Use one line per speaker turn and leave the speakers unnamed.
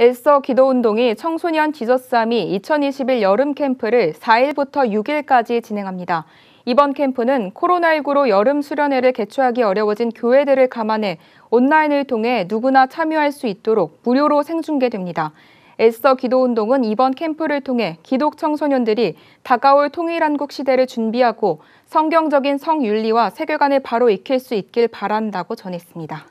애써 기도운동이 청소년 지저스함이 2021 여름 캠프를 4일부터 6일까지 진행합니다. 이번 캠프는 코로나19로 여름 수련회를 개최하기 어려워진 교회들을 감안해 온라인을 통해 누구나 참여할 수 있도록 무료로 생중계됩니다. 애써 기도운동은 이번 캠프를 통해 기독 청소년들이 다가올 통일한국 시대를 준비하고 성경적인 성윤리와 세계관을 바로 익힐 수 있길 바란다고 전했습니다.